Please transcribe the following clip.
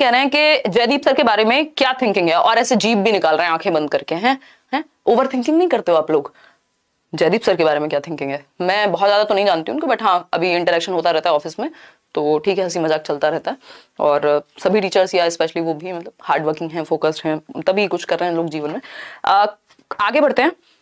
कह रहे हैं कि जयदीप सर के बारे में क्या थिंकिंग है और ऐसे जीप भी निकाल रहे हैं आंखें बंद करके हैं हैं ओवर थिंकिंग नहीं करते हो आप लोग जयदीप सर के बारे में क्या थिंकिंग है मैं बहुत ज़्यादा तो नहीं जानती उनको बट हाँ अभी इंटरेक्शन होता रहता है ऑफिस में तो ठीक है हंसी मजाक चलता रहता है और सभी टीचर्स या स्पेशली वो भी मतलब हार्ड वर्किंग हैं फोकस्ड है तभी कुछ कर रहे हैं लोग जीवन में आ, आगे बढ़ते हैं